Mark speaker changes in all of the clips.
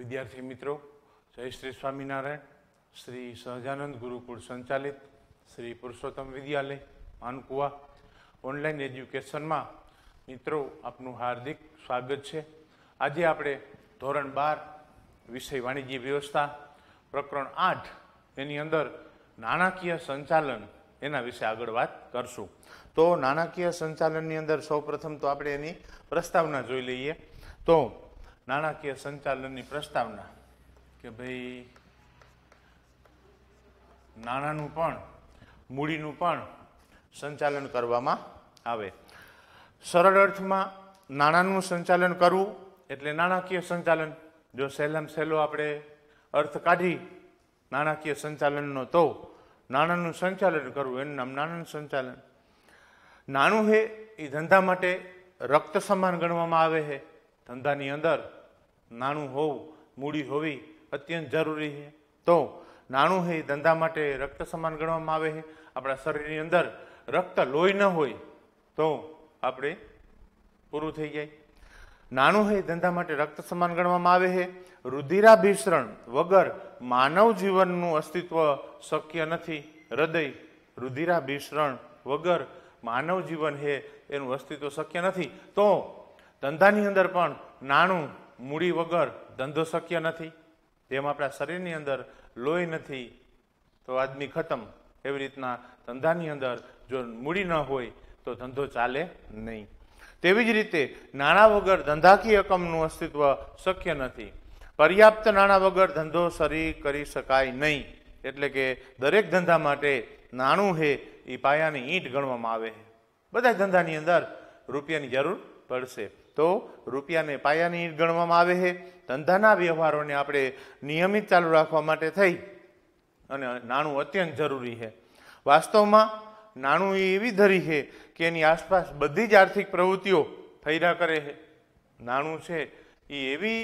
Speaker 1: વિદ્યાર્થી મિત્રો જય શ્રી સ્વામિનારાયણ શ્રી સહજાનંદ ગુરુકુળ સંચાલિત શ્રી પુરુષોત્તમ વિદ્યાલય માનકુવા ઓનલાઈન એજ્યુકેશનમાં મિત્રો આપનું હાર્દિક સ્વાગત છે આજે આપણે ધોરણ બાર વિષય વાણિજ્ય વ્યવસ્થા પ્રકરણ આઠ એની અંદર નાણાકીય સંચાલન એના વિશે આગળ વાત કરશું તો નાણાકીય સંચાલનની અંદર સૌપ્રથમ તો આપણે એની પ્રસ્તાવના જોઈ લઈએ તો નાણાકીય સંચાલનની પ્રસ્તાવના કે ભાઈ નાણાંનું પણ મૂડીનું પણ સંચાલન કરવામાં આવે સરળ અર્થમાં નાણાંનું સંચાલન કરવું એટલે નાણાકીય સંચાલન જો સહેલામ સહેલો આપણે અર્થ કાઢી નાણાકીય સંચાલનનો તો નાણાંનું સંચાલન કરવું એનું નામ નાણાંનું સંચાલન નાણું હે એ ધંધા માટે રક્ત સમાન ગણવામાં આવે છે ધંધાની અંદર નાણું હોવું મૂડી હોવી અત્યંત જરૂરી છે તો નાણું હે ધંધા માટે રક્ત સમાન ગણવામાં આવે છે આપણા શરીરની અંદર રક્ત લોહી ન હોય તો આપણે પૂરું થઈ જાય નાણું હે ધંધા માટે રક્ત સમાન ગણવામાં આવે છે રુધિરાભિસરણ વગર માનવ જીવનનું અસ્તિત્વ શક્ય નથી હૃદય રુધિરાભિસરણ વગર માનવ જીવન હે એનું અસ્તિત્વ શક્ય નથી તો ધંધાની અંદર પણ નાણું મૂડી વગર ધંધો શક્ય નથી જેમ આપણા શરીરની અંદર લોહી નથી તો આદમી ખતમ એવી રીતના ધંધાની અંદર જો મૂડી ન હોય તો ધંધો ચાલે નહીં તેવી જ રીતે નાણાં વગર ધંધાકીય એકમનું અસ્તિત્વ શક્ય નથી પર્યાપ્ત નાણાં વગર ધંધો શરી કરી શકાય નહીં એટલે કે દરેક ધંધા માટે નાણું હે એ પાયાની ઈંટ ગણવામાં આવે બધા ધંધાની અંદર રૂપિયાની જરૂર પડશે તો રૂપિયાને પાયાની ગણવામાં આવે છે ધંધાના વ્યવહારોને આપણે નિયમિત ચાલુ રાખવા માટે થઈ અને નાણું અત્યંત જરૂરી છે વાસ્તવમાં નાણું એ એવી ધરી છે કે એની આસપાસ બધી જ આર્થિક પ્રવૃત્તિઓ ફૈરા કરે છે નાણું છે એ એવી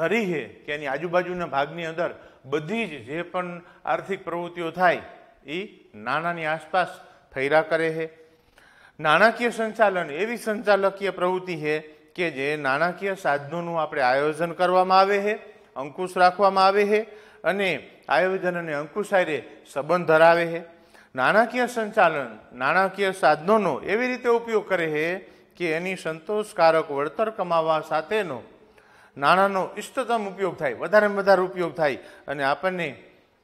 Speaker 1: ધરી છે કે એની આજુબાજુના ભાગની અંદર બધી જ જે પણ આર્થિક પ્રવૃત્તિઓ થાય એ નાણાંની આસપાસ ફૈરા કરે છે નાણાકીય સંચાલન એવી સંચાલકીય પ્રવૃત્તિ છે કે જે નાણાકીય સાધનોનું આપણે આયોજન કરવામાં આવે છે અંકુશ રાખવામાં આવે છે અને આયોજન અને અંકુશ સાથે સંબંધ ધરાવે છે નાણાકીય સંચાલન નાણાકીય સાધનોનો એવી રીતે ઉપયોગ કરે છે કે એની સંતોષકારક વળતર કમાવા સાથેનો નાણાંનો ઇષ્ટતમ ઉપયોગ થાય વધારેમાં વધારે ઉપયોગ થાય અને આપણને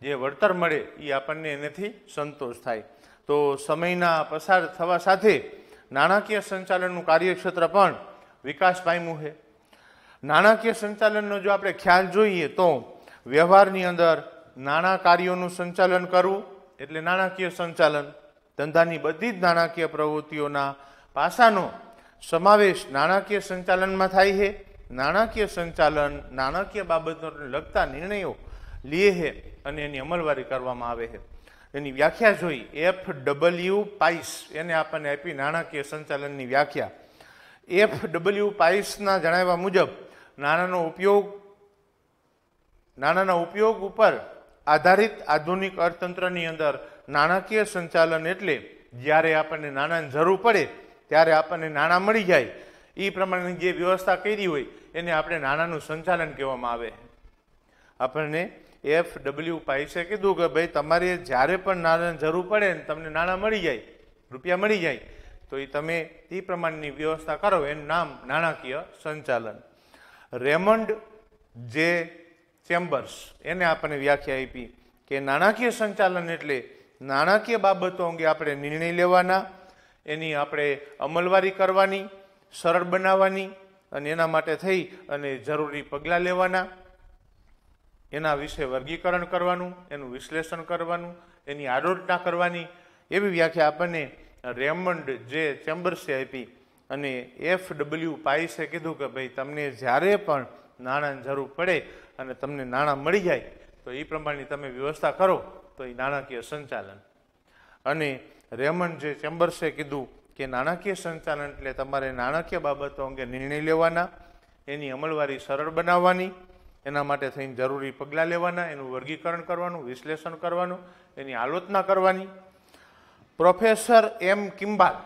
Speaker 1: જે વળતર મળે એ આપણને એનાથી સંતોષ થાય તો સમયના પસાર થવા સાથે નાણાકીય સંચાલનનું કાર્યક્ષેત્ર પણ વિકાસ પામ્યું છે નાણાકીય સંચાલનનો જો આપણે ખ્યાલ જોઈએ તો વ્યવહારની અંદર નાણાં કાર્યોનું સંચાલન કરવું એટલે નાણાકીય સંચાલન ધંધાની બધી જ નાણાકીય પ્રવૃત્તિઓના પાસાનો સમાવેશ નાણાકીય સંચાલનમાં થાય છે નાણાકીય સંચાલન નાણાકીય બાબતોને લગતા નિર્ણયો લે છે અને એની અમલવારી કરવામાં આવે છે એની વ્યાખ્યા જોઈ એફ ડબલ્યુ પાઇસ એને આપણને આપી નાણાકીય સંચાલનની વ્યાખ્યા એફ ડબલ્યુ પાઇસના જણાવ્યા મુજબ નાણાંનો ઉપયોગ નાણાંના ઉપયોગ ઉપર આધારિત આધુનિક અર્થતંત્રની અંદર નાણાકીય સંચાલન એટલે જ્યારે આપણને નાણાંની જરૂર પડે ત્યારે આપણને નાણાં મળી જાય એ પ્રમાણેની જે વ્યવસ્થા કરી હોય એને આપણે નાણાંનું સંચાલન કહેવામાં આવે આપણને એફ ડબલ્યુ પાઇસે કીધું કે ભાઈ તમારે જ્યારે પણ નાણાં જરૂર પડે ને તમને નાણાં મળી જાય રૂપિયા મળી જાય તો એ તમે એ પ્રમાણની વ્યવસ્થા કરો એનું નામ નાણાકીય સંચાલન રેમન્ડ જે ચેમ્બર્સ એને આપણે વ્યાખ્યા આપી કે નાણાકીય સંચાલન એટલે નાણાકીય બાબતો અંગે આપણે નિર્ણય લેવાના એની આપણે અમલવારી કરવાની સરળ બનાવવાની અને એના માટે થઈ અને જરૂરી પગલાં લેવાના એના વિશે વર્ગીકરણ કરવાનું એનું વિશ્લેષણ કરવાનું એની આલોચના કરવાની એવી વ્યાખ્યા આપણને રેમન્ડ જે ચેમ્બર્સે આપી અને એફ ડબલ્યુ પાઇસે કીધું કે ભાઈ તમને જ્યારે પણ નાણાંની જરૂર પડે અને તમને નાણાં મળી જાય તો એ પ્રમાણે તમે વ્યવસ્થા કરો તો એ નાણાકીય સંચાલન અને રેમન્ડ જે ચેમ્બર્સે કીધું કે નાણાકીય સંચાલન એટલે તમારે નાણાકીય બાબતો અંગે નિર્ણય લેવાના એની અમલવારી સરળ બનાવવાની એના માટે થઈને જરૂરી પગલાં લેવાના એનું વર્ગીકરણ કરવાનું વિશ્લેષણ કરવાનું એની આલોચના કરવાની પ્રોફેસર એમ કિમ્બાલ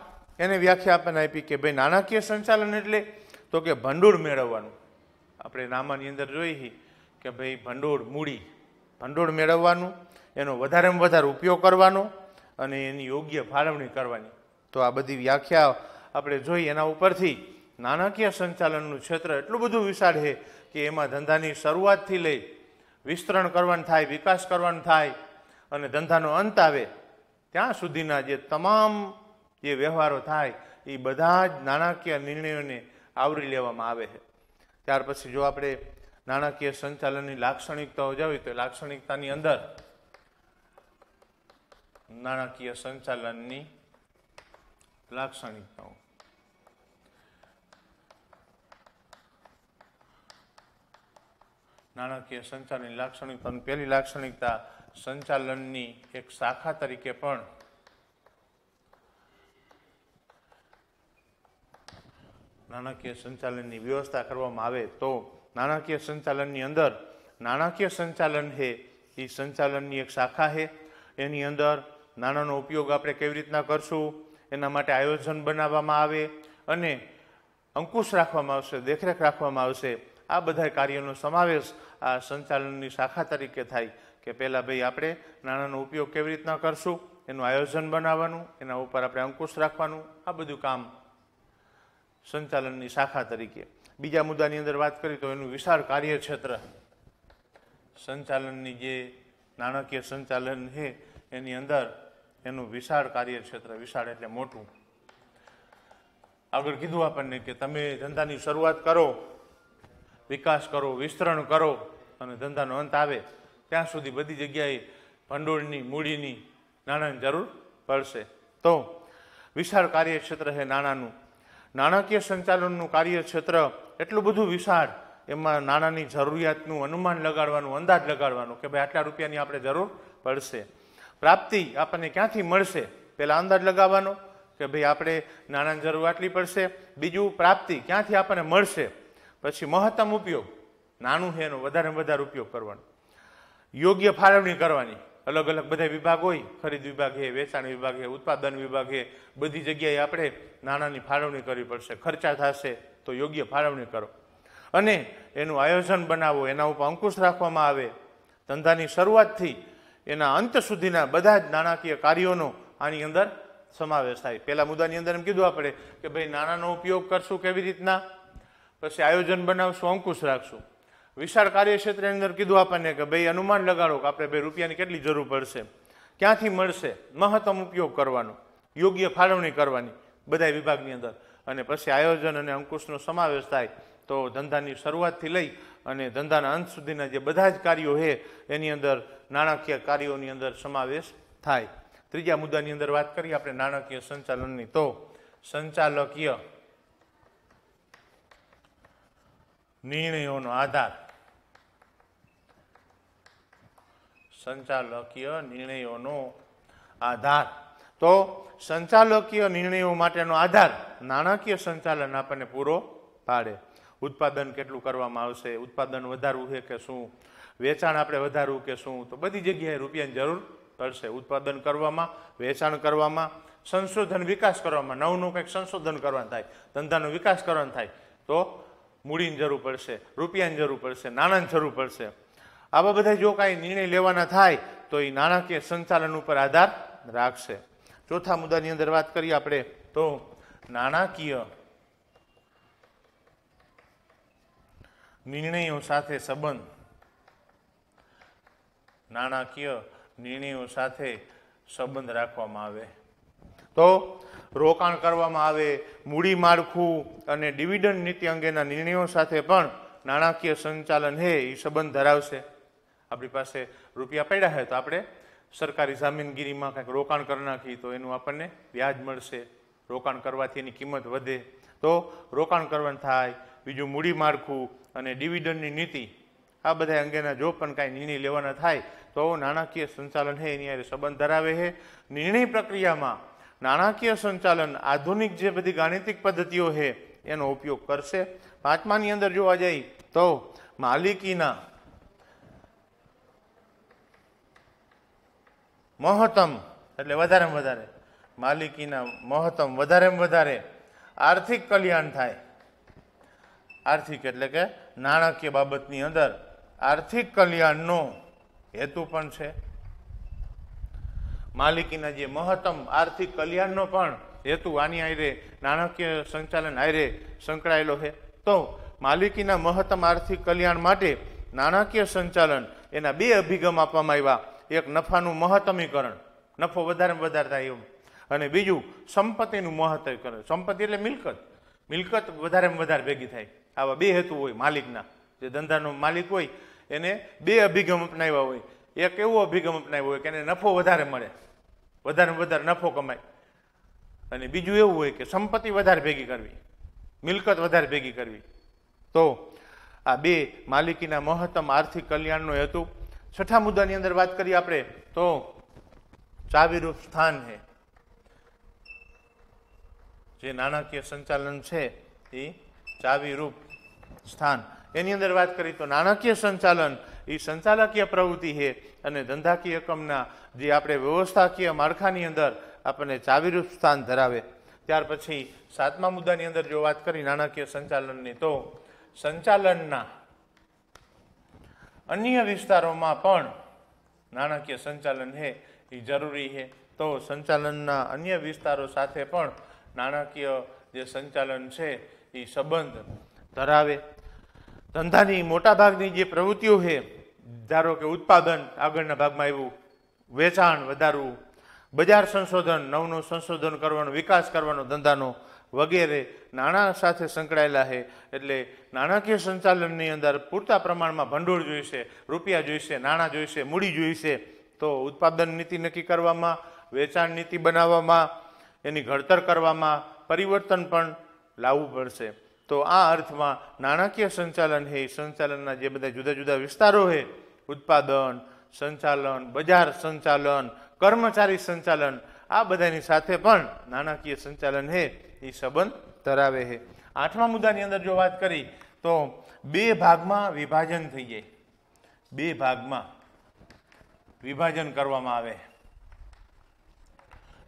Speaker 1: એને વ્યાખ્યા આપણને આપી કે ભાઈ નાણાકીય સંચાલન એટલે તો કે ભંડોળ મેળવવાનું આપણે નામાની અંદર જોઈએ કે ભાઈ ભંડોળ મૂડી ભંડોળ મેળવવાનું એનો વધારેમાં વધારે ઉપયોગ કરવાનો અને એની યોગ્ય ફાળવણી કરવાની તો આ બધી વ્યાખ્યા આપણે જોઈ એના ઉપરથી નાણાકીય સંચાલનનું ક્ષેત્ર એટલું બધું વિશાળ છે કે એમાં ધંધાની શરૂઆતથી લઈ વિસ્તરણ કરવાનું થાય વિકાસ કરવાનું થાય અને ધંધાનો અંત આવે ત્યાં સુધીના જે તમામ જે વ્યવહારો થાય એ બધા જ નાણાકીય નિર્ણયોને આવરી લેવામાં આવે છે ત્યાર પછી જો આપણે નાણાકીય સંચાલનની લાક્ષણિકતાઓ જાવી તો લાક્ષણિકતાની અંદર નાણાકીય સંચાલનની લાક્ષણિકતાઓ નાણાકીય સંચાલનની લાક્ષણિકતાની પહેલી લાક્ષણિકતા સંચાલનની એક શાખા તરીકે પણ નાણાકીય સંચાલનની વ્યવસ્થા કરવામાં આવે તો નાણાકીય સંચાલનની અંદર નાણાકીય સંચાલન હે એ સંચાલનની એક શાખા હે એની અંદર નાણાંનો ઉપયોગ આપણે કેવી રીતના કરશું એના માટે આયોજન બનાવવામાં આવે અને અંકુશ રાખવામાં આવશે દેખરેખ રાખવામાં આવશે આ બધા કાર્યનો સમાવેશ આ સંચાલનની શાખા તરીકે થાય કે પહેલાં ભાઈ આપણે નાણાંનો ઉપયોગ કેવી રીતના કરશું એનું આયોજન બનાવવાનું એના ઉપર આપણે અંકુશ રાખવાનું આ બધું કામ સંચાલનની શાખા તરીકે બીજા મુદ્દાની અંદર વાત કરીએ તો એનું વિશાળ કાર્યક્ષેત્ર સંચાલનની જે નાણાકીય સંચાલન છે એની અંદર એનું વિશાળ કાર્યક્ષેત્ર વિશાળ એટલે મોટું આગળ કીધું આપણને કે તમે ધંધાની શરૂઆત કરો વિકાસ કરો વિસ્તરણ કરો અને ધંધાનો અંત આવે ત્યાં સુધી બધી જગ્યાએ ભંડોળની મૂડીની નાણાંની જરૂર પડશે તો વિશાળ કાર્યક્ષેત્ર છે નાણાંનું નાણાકીય સંચાલનનું કાર્યક્ષેત્ર એટલું બધું વિશાળ એમાં નાણાંની જરૂરિયાતનું અનુમાન લગાડવાનું અંદાજ લગાડવાનું કે ભાઈ આટલા રૂપિયાની આપણે જરૂર પડશે પ્રાપ્તિ આપણને ક્યાંથી મળશે પહેલાં અંદાજ લગાવવાનો કે ભાઈ આપણે નાણાંની જરૂર આટલી પડશે બીજું પ્રાપ્તિ ક્યાંથી આપણને મળશે પછી મહત્તમ ઉપયોગ નાનું છે એનો વધારે વધારે ઉપયોગ કરવાનો યોગ્ય ફાળવણી કરવાની અલગ અલગ બધા વિભાગ હોય ખરીદ વિભાગ છે વેચાણ વિભાગ છે ઉત્પાદન વિભાગ છે બધી જગ્યાએ આપણે નાણાંની ફાળવણી કરવી પડશે ખર્ચા થશે તો યોગ્ય ફાળવણી કરો અને એનું આયોજન બનાવો એના ઉપર અંકુશ રાખવામાં આવે ધંધાની શરૂઆતથી એના અંત સુધીના બધા જ નાણાકીય કાર્યોનો આની અંદર સમાવેશ થાય પહેલાં મુદ્દાની અંદર એમ કીધું આપણે કે ભાઈ નાણાંનો ઉપયોગ કરશું કેવી રીતના પછી આયોજન બનાવશું અંકુશ રાખશું વિશાળ કાર્યક્ષેત્રની અંદર કીધું આપણને કે ભાઈ અનુમાન લગાડો કે આપણે ભાઈ રૂપિયાની કેટલી જરૂર પડશે ક્યાંથી મળશે મહત્તમ ઉપયોગ કરવાનો યોગ્ય ફાળવણી કરવાની બધા વિભાગની અંદર અને પછી આયોજન અને અંકુશનો સમાવેશ થાય તો ધંધાની શરૂઆતથી લઈ અને ધંધાના અંત સુધીના જે બધા જ કાર્યો છે એની અંદર નાણાકીય કાર્યોની અંદર સમાવેશ થાય ત્રીજા મુદ્દાની અંદર વાત કરીએ આપણે નાણાકીય સંચાલનની તો સંચાલકીય નિર્ણયોનો આધાર સંચાલકીય નિર્ણયોનો આધાર તો સંચાલકીય નિર્ણયો માટેનો આધાર નાણાકીય સંચાલન આપણને પૂરો પાડે ઉત્પાદન કેટલું કરવામાં આવશે ઉત્પાદન વધારવું છે કે શું વેચાણ આપણે વધારવું કે શું તો બધી જગ્યાએ રૂપિયાની જરૂર પડશે ઉત્પાદન કરવામાં વેચાણ કરવામાં સંશોધન વિકાસ કરવામાં નવું નવું કંઈક સંશોધન કરવાનું થાય ધંધાનો વિકાસ કરવાનો થાય તો મૂડીની જરૂર પડશે રૂપિયાની જરૂર પડશે નાણાંની જરૂર પડશે આવા બધા જો કાંઈ નિર્ણય લેવાના થાય તો એ નાણાકીય સંચાલન ઉપર આધાર રાખશે ચોથા મુદ્દાની અંદર વાત કરીએ આપણે તો નાણાકીય નિર્ણયો સાથે સંબંધ નાણાકીય નિર્ણયો સાથે સંબંધ રાખવામાં આવે તો રોકાણ કરવામાં આવે મૂડી માળખું અને ડિવિડન્ડ નીતિ અંગેના નિર્ણયો સાથે પણ નાણાકીય સંચાલન હે એ સંબંધ ધરાવશે આપણી પાસે રૂપિયા પડ્યા હોય તો આપણે સરકારી જામીનગીરીમાં કંઈક રોકાણ કરી નાખીએ તો એનું આપણને વ્યાજ મળશે રોકાણ કરવાથી એની કિંમત વધે તો રોકાણ કરવાનું થાય બીજું મૂડી માળખું અને ડિવિડન્ડની નીતિ આ બધા અંગેના જો પણ કાંઈ નિર્ણય લેવાના થાય તો નાણાકીય સંચાલન હે એની સંબંધ ધરાવે છે નિર્ણય પ્રક્રિયામાં નાણાકીય સંચાલન આધુનિક જે બધી ગાણિતિક પદ્ધતિઓ છે એનો ઉપયોગ કરશે પાંચમાની અંદર જોવા જઈએ તો માલિકીના મહત્તમ એટલે વધારેમાં વધારે માલિકીના મહત્તમ વધારેમાં વધારે આર્થિક કલ્યાણ થાય આર્થિક એટલે કે નાણાકીય બાબતની અંદર આર્થિક કલ્યાણનો હેતુ પણ છે માલિકીના જે મહત્તમ આર્થિક કલ્યાણનો પણ હેતુ આની આયરે નાણાકીય સંચાલન આયરે સંકળાયેલો છે તો માલિકીના મહત્તમ આર્થિક કલ્યાણ માટે નાણાકીય સંચાલન એના બે અભિગમ આપવામાં આવ્યા એક નફાનું મહત્તમીકરણ નફો વધારે વધારે થાય એવું અને બીજું સંપત્તિનું મહત્તમીકરણ સંપત્તિ એટલે મિલકત મિલકત વધારે વધારે ભેગી થાય આવા બે હેતુ હોય માલિકના જે ધંધાનો માલિક હોય એને બે અભિગમ અપનાવ્યા હોય એક એવો અભિગમ અપનાવ્યો હોય કે એને નફો વધારે મળે વધારે વધારે નફો કમાય અને બીજું એવું હોય કે સંપત્તિ વધારે ભેગી કરવી મિલકત વધારે ભેગી કરવી તો આ બે માલિકીના મહત્તમ આર્થિક કલ્યાણનો હેતુ છઠ્ઠા મુદ્દાની અંદર વાત કરીએ આપણે તો ચાવીરૂપ સ્થાન છે જે નાણાકીય સંચાલન છે એ ચાવીરૂપ સ્થાન એની અંદર વાત કરીએ તો નાણાકીય સંચાલન એ સંચાલકીય પ્રવૃત્તિ છે અને ધંધાકીય કમના જે આપણે વ્યવસ્થાકીય માળખાની અંદર આપણને ચાવીરૂપ સ્થાન ધરાવે ત્યાર પછી સાતમા મુદ્દાની અંદર જો વાત કરી નાણાકીય સંચાલનની તો સંચાલનના અન્ય વિસ્તારોમાં પણ નાણાકીય સંચાલન છે એ જરૂરી છે તો સંચાલનના અન્ય વિસ્તારો સાથે પણ નાણાકીય જે સંચાલન છે એ સંબંધ ધરાવે ધંધાની મોટાભાગની જે પ્રવૃત્તિઓ છે ધારો કે ઉત્પાદન આગળના ભાગમાં આવ્યું વેચાણ વધારવું બજાર સંશોધન નવનું સંશોધન કરવાનો વિકાસ કરવાનો ધંધાનો વગેરે નાણાં સાથે સંકળાયેલા છે એટલે નાણાકીય સંચાલનની અંદર પૂરતા પ્રમાણમાં ભંડોળ જોઈશે રૂપિયા જોઈશે નાણાં જોઈશે મૂડી જોઈશે તો ઉત્પાદન નીતિ નક્કી કરવામાં વેચાણ નીતિ બનાવવામાં એની ઘડતર કરવામાં પરિવર્તન પણ લાવવું પડશે તો આ અર્થમાં નાણાકીય સંચાલન હે સંચાલનના જે બધા જુદા જુદા વિસ્તારો છે ઉત્પાદન સંચાલન બજાર સંચાલન કર્મચારી સંચાલન આ બધાની સાથે પણ નાણાકીય સંચાલન હે એ સંબંધ ધરાવે છે આઠમા મુદ્દાની અંદર જો વાત કરી તો બે ભાગમાં વિભાજન થઈ જાય બે ભાગમાં વિભાજન કરવામાં આવે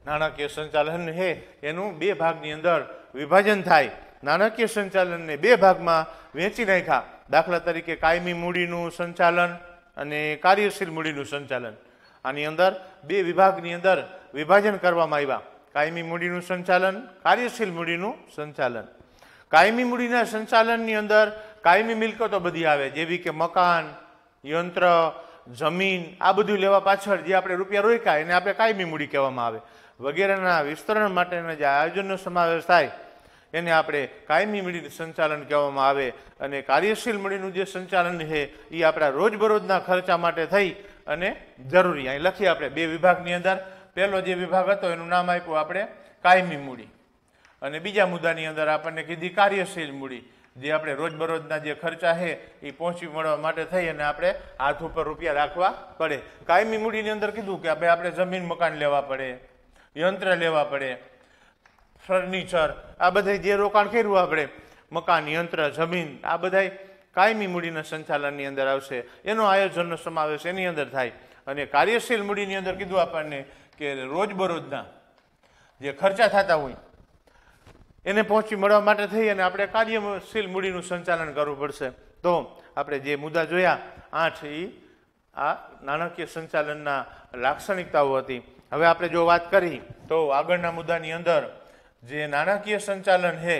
Speaker 1: નાણાકીય સંચાલન હે એનું બે ભાગની અંદર વિભાજન થાય નાણાકીય સંચાલનને બે ભાગમાં વેચી નાખ્યા દાખલા તરીકે કાયમી મૂડીનું સંચાલન અને કાર્યશીલ મૂડીનું સંચાલન આની અંદર બે વિભાગની અંદર વિભાજન કરવામાં આવ્યા કાયમી મૂડીનું સંચાલન કાર્યશીલ મૂડીનું સંચાલન કાયમી મૂડીના સંચાલનની અંદર કાયમી મિલકતો બધી આવે જેવી કે મકાન યંત્ર જમીન આ બધું લેવા પાછળ જે આપણે રૂપિયા રોકાય એને આપણે કાયમી મૂડી કહેવામાં આવે વગેરેના વિસ્તરણ માટેના જે આયોજનનો સમાવેશ થાય એને આપણે કાયમી મૂડી સંચાલન કહેવામાં આવે અને કાર્યશીલ મૂડીનું જે સંચાલન છે એ આપણા રોજબરોજના ખર્ચા માટે થઈ અને જરૂરી અહીં લખીએ આપણે બે વિભાગની અંદર પહેલો જે વિભાગ હતો એનું નામ આપ્યું આપણે કાયમી મૂડી અને બીજા મુદ્દાની અંદર આપણને કીધી કાર્યશીલ મૂડી જે આપણે રોજબરોજના જે ખર્ચા છે એ પહોંચી મળવા માટે થઈ અને આપણે હાથ ઉપર રૂપિયા રાખવા પડે કાયમી મૂડીની અંદર કીધું કે ભાઈ આપણે જમીન મકાન લેવા પડે યંત્ર લેવા પડે ફર્નિચર આ બધા જે રોકાણ કર્યું આપણે મકાન યંત્ર જમીન આ બધા કાયમી મૂડીના સંચાલનની અંદર આવશે એનો આયોજનનો સમાવેશ એની અંદર થાય અને કાર્યશીલ મૂડીની અંદર કીધું આપણને કે રોજબરોજના જે ખર્ચા થતા હોય એને પહોંચી મળવા માટે થઈ અને આપણે કાર્યશીલ મૂડીનું સંચાલન કરવું પડશે તો આપણે જે મુદ્દા જોયા આઠ એ આ નાણાકીય સંચાલનના લાક્ષણિકતાઓ હતી હવે આપણે જો વાત કરી તો આગળના મુદ્દાની અંદર જે નાણાકીય સંચાલન છે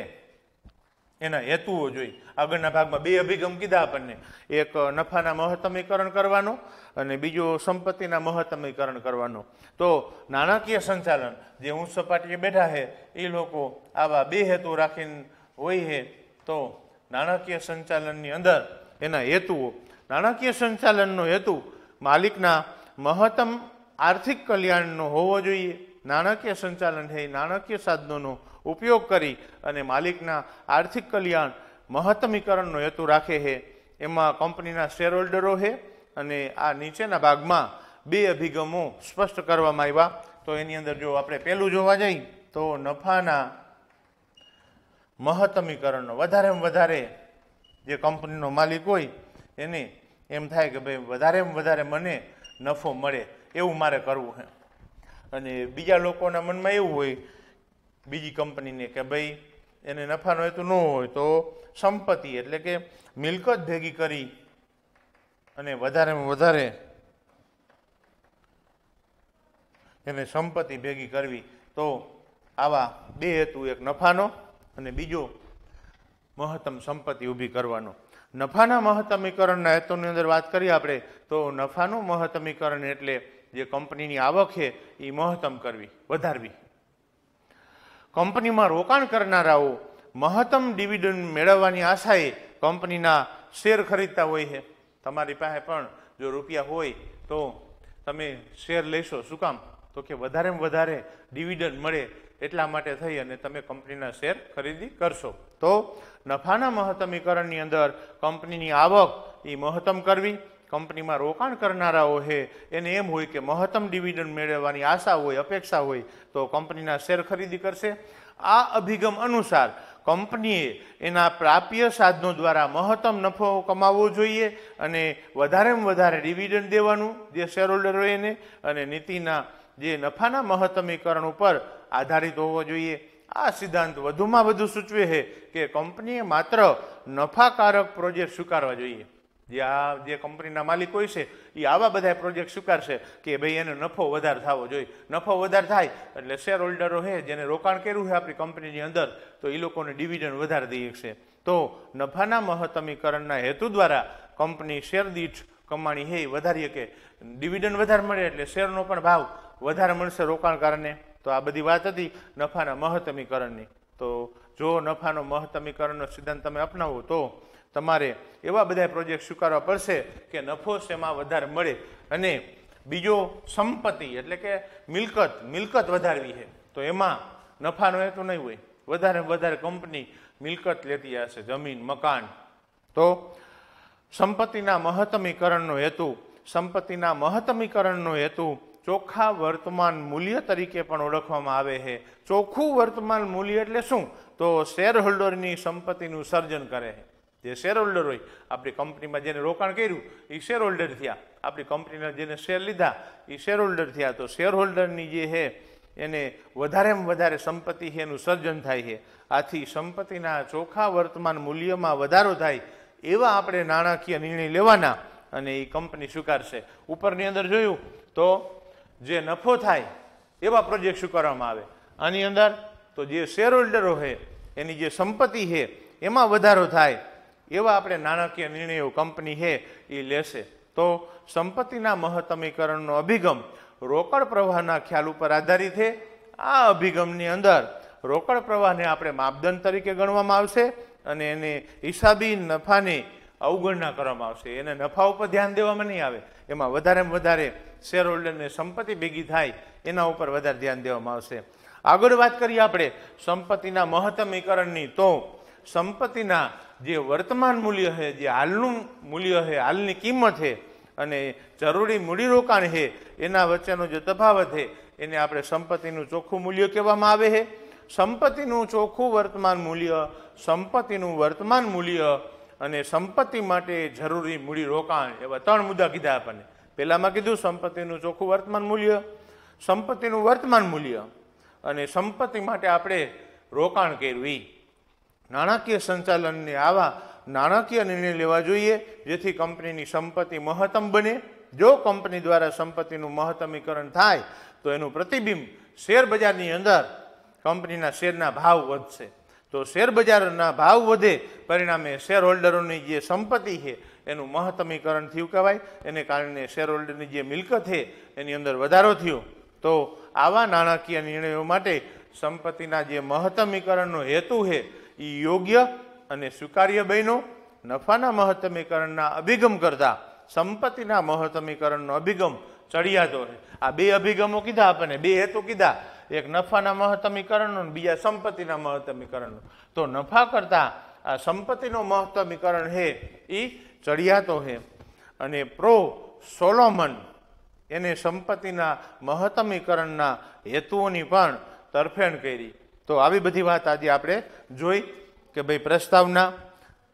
Speaker 1: એના હેતુઓ જોઈ આગળના ભાગમાં બે અભિગમ કીધા આપણને એક નફાના મહત્તમીકરણ કરવાનો અને બીજો સંપત્તિના મહત્તમીકરણ કરવાનો તો નાણાકીય સંચાલન જે ઊંચ સપાટીએ બેઠા છે એ લોકો આવા બે હેતુ રાખીને હોય છે તો નાણાકીય સંચાલનની અંદર એના હેતુઓ નાણાકીય સંચાલનનો હેતુ માલિકના મહત્તમ આર્થિક કલ્યાણનો હોવો જોઈએ નાણાકીય સંચાલન હે નાણાકીય સાધનોનો ઉપયોગ કરી અને માલિકના આર્થિક કલ્યાણ મહત્તમીકરણનો હેતુ રાખે છે એમાં કંપનીના શેર હોલ્ડરો છે અને આ નીચેના ભાગમાં બે અભિગમો સ્પષ્ટ કરવામાં આવ્યા તો એની અંદર જો આપણે પહેલું જોવા જઈએ તો નફાના મહત્તમીકરણનો વધારેમાં વધારે જે કંપનીનો માલિક હોય એને એમ થાય કે ભાઈ વધારેમાં વધારે મને નફો મળે એવું મારે કરવું છે અને બીજા લોકોના મનમાં એવું હોય બીજી કંપનીને કે ભાઈ એને નફાનો હેતુ ન હોય તો સંપત્તિ એટલે કે મિલકત ભેગી કરી અને વધારેમાં વધારે એને સંપત્તિ ભેગી કરવી તો આવા બે હેતુ એક નફાનો અને બીજો મહત્તમ સંપત્તિ ઊભી કરવાનો નફાના મહત્તમીકરણના હેતુની અંદર વાત કરીએ આપણે તો નફાનું મહત્તમીકરણ એટલે જે કંપનીની આવક છે એ મહત્તમ કરવી વધારવી કંપનીમાં રોકાણ કરનારાઓ મહત્તમ ડિવિડન્ડ મેળવવાની આશાએ કંપનીના શેર ખરીદતા હોય છે તમારી પાસે પણ જો રૂપિયા હોય તો તમે શેર લેશો શું કામ તો કે વધારેમાં વધારે ડિવિડન્ડ મળે એટલા માટે થઈ અને તમે કંપનીના શેર ખરીદી કરશો તો નફાના મહત્તમીકરણની અંદર કંપનીની આવક એ મહત્તમ કરવી કંપનીમાં રોકાણ કરનારાઓ છે એને એમ હોય કે મહત્તમ ડિવિડન્ડ મેળવવાની આશા હોય અપેક્ષા હોય તો કંપનીના શેર ખરીદી કરશે આ અભિગમ અનુસાર કંપનીએ એના પ્રાપ્ય સાધનો દ્વારા મહત્તમ નફો કમાવવો જોઈએ અને વધારેમાં વધારે ડિવિડન્ડ દેવાનું જે શેર હોલ્ડર હોય એને અને નીતિના જે નફાના મહત્તમીકરણ ઉપર આધારિત હોવો જોઈએ આ સિદ્ધાંત વધુમાં વધુ સૂચવે છે કે કંપનીએ માત્ર નફાકારક પ્રોજેક્ટ સ્વીકારવા જોઈએ જે આ જે કંપનીના માલિક હોય છે એ આવા બધા પ્રોજેક્ટ સ્વીકારશે કે ભાઈ એનો નફો વધારે થવો જોઈએ નફો વધારે થાય એટલે શેર હોલ્ડરો છે જેને રોકાણ કર્યું છે આપણી કંપનીની અંદર તો એ લોકોને ડિવિડન્ડ વધારે દઈએ છે તો નફાના મહત્તમીકરણના હેતુ દ્વારા કંપની શેર દીઠ કમાણી હે વધારીએ કે ડિવિડન્ડ વધારે મળે એટલે શેરનો પણ ભાવ વધારે મળશે રોકાણકારને તો આ બધી વાત હતી નફાના મહત્તમીકરણની તો જો નફાનો મહત્તમીકરણનો સિદ્ધાંત તમે અપનાવો તો તમારે એવા બધા પ્રોજેક્ટ સ્વીકારવા પડશે કે નફો શેમાં વધારે મળે અને બીજો સંપત્તિ એટલે કે મિલકત મિલકત વધારવી છે તો એમાં નફાનો હેતુ નહીં હોય વધારે વધારે કંપની મિલકત લેતી હશે જમીન મકાન તો સંપત્તિના મહત્તમીકરણનો હેતુ સંપત્તિના મહત્તમીકરણનો હેતુ ચોખ્ખા વર્તમાન મૂલ્ય તરીકે પણ ઓળખવામાં આવે છે ચોખ્ખું વર્તમાન મૂલ્ય એટલે શું તો શેર હોલ્ડરની સંપત્તિનું સર્જન કરે છે જે શેર હોલ્ડર હોય આપણી કંપનીમાં જેને રોકાણ કર્યું એ શેર હોલ્ડર થયા આપણી કંપનીના જેને શેર લીધા એ શેર હોલ્ડર થયા તો શેર હોલ્ડરની જે છે એને વધારેમાં વધારે સંપત્તિ છે એનું સર્જન થાય છે આથી સંપત્તિના ચોખ્ખા વર્તમાન મૂલ્યમાં વધારો થાય એવા આપણે નાણાકીય નિર્ણય લેવાના અને એ કંપની સ્વીકારશે ઉપરની અંદર જોયું તો જે નફો થાય એવા પ્રોજેક્ટ સ્વીકારવામાં આવે આની અંદર તો જે શેર હોલ્ડરો છે એની જે સંપત્તિ છે એમાં વધારો થાય એવા આપણે નાણાકીય નિર્ણયો કંપની છે એ લેશે તો સંપત્તિના મહત્તમીકરણનો અભિગમ રોકડ પ્રવાહના ખ્યાલ ઉપર આધારિત છે આ અભિગમની અંદર રોકડ પ્રવાહને આપણે માપદંડ તરીકે ગણવામાં આવશે અને એને હિસાબી નફાની અવગણના કરવામાં આવશે એને નફા ઉપર ધ્યાન દેવામાં નહીં આવે એમાં વધારેમાં વધારે શેર હોલ્ડરને સંપત્તિ ભેગી થાય એના ઉપર વધારે ધ્યાન દેવામાં આવશે આગળ વાત કરીએ આપણે સંપત્તિના મહત્તમીકરણની તો સંપત્તિના જે વર્તમાન મૂલ્ય છે જે હાલનું મૂલ્ય છે હાલની કિંમત છે અને જરૂરી મૂડીરોકાણ છે એના વચ્ચેનો જે તફાવત છે એને આપણે સંપત્તિનું ચોખ્ખું મૂલ્ય કહેવામાં આવે છે સંપત્તિનું ચોખ્ખું વર્તમાન મૂલ્ય સંપત્તિનું વર્તમાન મૂલ્ય અને સંપત્તિ માટે જરૂરી મૂડીરોકાણ એવા ત્રણ મુદ્દા કીધા આપણને પહેલાંમાં કીધું સંપત્તિનું ચોખ્ખું વર્તમાન મૂલ્ય સંપત્તિનું વર્તમાન મૂલ્ય અને સંપત્તિ માટે આપણે રોકાણ કરવી નાણાકીય સંચાલનને આવા નાણાકીય નિર્ણય લેવા જોઈએ જેથી કંપનીની સંપત્તિ મહત્તમ બને જો કંપની દ્વારા સંપત્તિનું મહત્તમીકરણ થાય તો એનું પ્રતિબિંબ શેરબજારની અંદર કંપનીના શેરના ભાવ વધશે તો શેરબજારના ભાવ વધે પરિણામે શેરહોલ્ડરોની જે સંપત્તિ છે એનું મહત્તમીકરણ થયું કહેવાય એને કારણે શેરહોલ્ડરની જે મિલકત છે એની અંદર વધારો થયો તો આવા નાણાકીય નિર્ણયો માટે સંપત્તિના જે મહત્તમીકરણનો હેતુ છે એ યોગ્ય અને સ્વીકાર્ય બહેનો નફાના મહત્તમીકરણના અભિગમ કરતાં સંપત્તિના મહત્તમીકરણનો અભિગમ ચડિયાતો રહે આ બે અભિગમો કીધા આપણને બે હેતુ કીધા એક નફાના મહત્તમીકરણનો બીજા સંપત્તિના મહત્તમીકરણનો તો નફા કરતાં આ સંપત્તિનો મહત્તમીકરણ હે એ ચડિયાતો હે અને પ્રો સોલોમન એને સંપત્તિના મહત્તમીકરણના હેતુઓની પણ તરફેણ કરી તો આવી બધી વાત આજે આપણે જોઈ કે ભાઈ પ્રસ્તાવના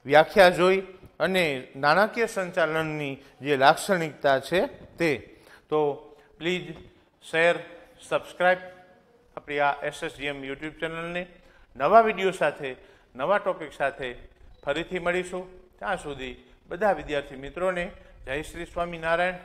Speaker 1: વ્યાખ્યા જોઈ અને નાણાકીય સંચાલનની જે લાક્ષણિકતા છે તે તો પ્લીઝ શેર સબસ્ક્રાઈબ આપણી આ એસએસજીએમ યુટ્યુબ ચેનલને નવા વિડીયો સાથે નવા ટોપિક સાથે ફરીથી મળીશું ત્યાં સુધી બધા વિદ્યાર્થી મિત્રોને જય શ્રી સ્વામિનારાયણ